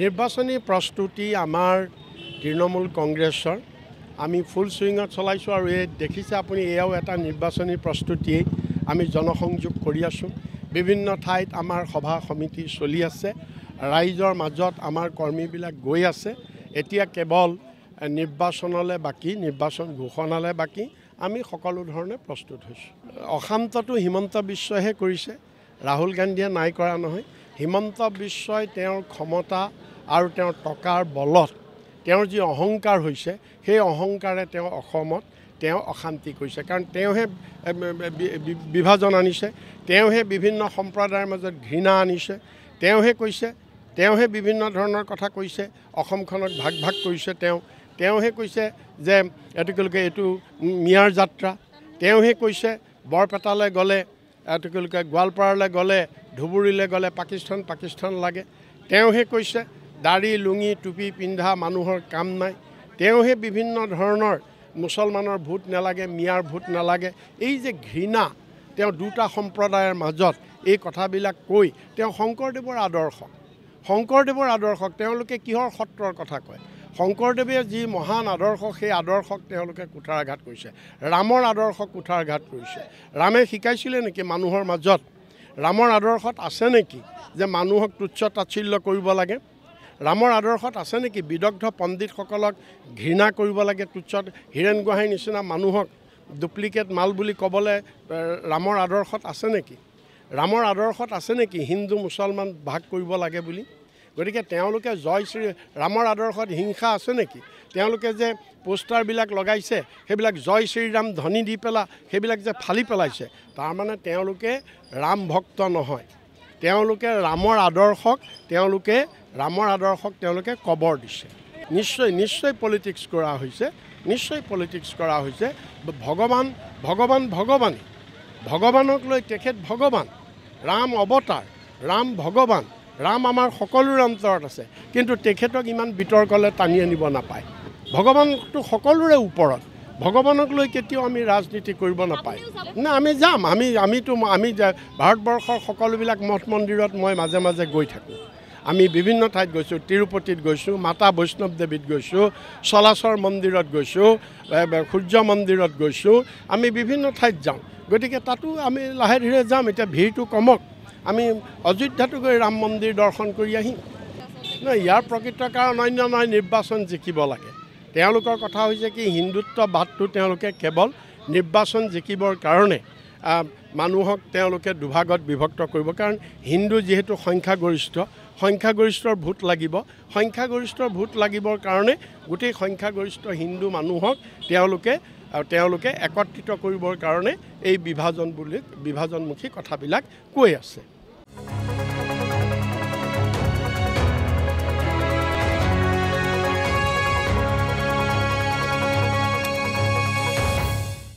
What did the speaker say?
নিৰ্বাচনী প্ৰস্তুতি আমাৰ তৃণমূল কংগ্ৰেছৰ আমি ফুল চুইঙত চলাইছোঁ আৰু এই দেখিছে আপুনি এয়াও এটা নিৰ্বাচনী প্ৰস্তুতি আমি জনসংযোগ কৰি আছোঁ বিভিন্ন ঠাইত আমাৰ সভা সমিতি চলি আছে ৰাইজৰ মাজত আমাৰ কৰ্মীবিলাক গৈ আছে এতিয়া কেৱল নিৰ্বাচনলৈ বাকী নিৰ্বাচন ঘোষণালৈ বাকী আমি সকলো ধৰণে প্ৰস্তুত হৈছোঁ অশান্তটো হিমন্ত বিশ্বহে কৰিছে ৰাহুল গান্ধীয়ে নাই কৰা নহয় হিমন্ত বিশ্বই তেওঁৰ ক্ষমতা আৰু তেওঁৰ টকাৰ বলত তেওঁৰ যি অহংকাৰ হৈছে সেই অহংকাৰে তেওঁ অসমত তেওঁ অশান্তি কৰিছে কাৰণ তেওঁহে বিভাজন আনিছে তেওঁহে বিভিন্ন সম্প্ৰদায়ৰ মাজত ঘৃণা আনিছে তেওঁহে কৈছে তেওঁহে বিভিন্ন ধৰণৰ কথা কৈছে অসমখনক ভাগ ভাগ কৰিছে তেওঁ তেওঁহে কৈছে যে এটোকলোকে এইটো মিয়াৰ যাত্ৰা তেওঁহে কৈছে বৰপেটালৈ গ'লে এটোকলোকে গোৱালপাৰালৈ গ'লে ধুবুৰীলৈ গ'লে পাকিস্তান পাকিস্তান লাগে তেওঁহে কৈছে দাড়ি লুঙি টুপি পিন্ধা মানুহৰ কাম নাই তেওঁহে বিভিন্ন ধৰণৰ মুছলমানৰ ভূত নালাগে মিয়াৰ ভূত নালাগে এই যে ঘৃণা তেওঁ দুটা সম্প্ৰদায়ৰ মাজত এই কথাবিলাক কৈ তেওঁ শংকৰদেৱৰ আদৰ্শ শংকৰদেৱৰ আদৰ্শক তেওঁলোকে কিহৰ সত্ৰৰ কথা কয় শংকৰদেৱে যি মহান আদৰ্শ সেই আদৰ্শক তেওঁলোকে কুঠাৰাঘাত কৰিছে ৰামৰ আদৰ্শক কুঠাৰাঘাত কৰিছে ৰামে শিকাইছিলে নেকি মানুহৰ মাজত ৰামৰ আদৰ্শত আছে নেকি যে মানুহক তুচ্ছ তাচ্ছিল্য কৰিব লাগে ৰামৰ আদৰ্শত আছে নেকি বিদগ্ধ পণ্ডিতসকলক ঘৃণা কৰিব লাগে তুচ্ছ হীৰেণ গোহাঁইৰ নিচিনা মানুহক ডুপ্লিকেট মাল বুলি ক'বলৈ ৰামৰ আদৰ্শত আছে নেকি ৰামৰ আদৰ্শত আছে নেকি হিন্দু মুছলমান ভাগ কৰিব লাগে বুলি গতিকে তেওঁলোকে জয় শ্ৰী ৰামৰ আদৰ্শত হিংসা আছে নেকি তেওঁলোকে যে পোষ্টাৰবিলাক লগাইছে সেইবিলাক জয় শ্ৰীৰাম ধনী দি পেলাই সেইবিলাক যে ফালি পেলাইছে তাৰমানে তেওঁলোকে ৰাম ভক্ত নহয় তেওঁলোকে ৰামৰ আদৰ্শক তেওঁলোকে ৰামৰ আদৰ্শক তেওঁলোকে কবৰ দিছে নিশ্চয় নিশ্চয় পলিটিক্স কৰা হৈছে নিশ্চয় পলিটিক্স কৰা হৈছে ভগৱান ভগৱান ভগৱানী ভগৱানক লৈ তেখেত ভগৱান ৰাম অৱতাৰ ৰাম ভগৱান ৰাম আমাৰ সকলোৰে অন্তৰত আছে কিন্তু তেখেতক ইমান বিতৰ্কলৈ টানি আনিব নাপায় ভগৱানটো সকলোৰে ওপৰত ভগৱানক লৈ কেতিয়াও আমি ৰাজনীতি কৰিব নাপায় নে আমি যাম আমি আমিতো আমি ভাৰতবৰ্ষৰ সকলোবিলাক মঠ মন্দিৰত মই মাজে মাজে গৈ থাকোঁ আমি বিভিন্ন ঠাইত গৈছোঁ তিৰুপতিত গৈছোঁ মাতা বৈষ্ণৱ দেৱীত গৈছোঁ চলাচৰ মন্দিৰত গৈছোঁ সূৰ্য মন্দিৰত গৈছোঁ আমি বিভিন্ন ঠাইত যাওঁ গতিকে তাতো আমি লাহে ধীৰে যাম এতিয়া ভিৰটো কমক আমি অযোধ্যাটো গৈ ৰাম মন্দিৰ দৰ্শন কৰি আহিম ন ইয়াৰ প্ৰকৃত কাৰণ অন্য নহয় নিৰ্বাচন জিকিব লাগে তেওঁলোকৰ কথা হৈছে কি হিন্দুত্ব হিন্দুত্ববাদটো তেওঁলোকে কেৱল নিৰ্বাচন জিকিবৰ কাৰণে মানুহক তেওঁলোকে দুভাগত বিভক্ত কৰিব কাৰণ হিন্দু যিহেতু সংখ্যাগৰিষ্ঠ সংখ্যাগৰিষ্ঠৰ ভোট লাগিব সংখ্যাগৰিষ্ঠৰ ভোট লাগিবৰ কাৰণে গোটেই সংখ্যাগৰিষ্ঠ হিন্দু মানুহক তেওঁলোকে তেওঁলোকে একত্ৰিত কৰিবৰ কাৰণে এই বিভাজন বুলি বিভাজনমুখী কথাবিলাক কৈ আছে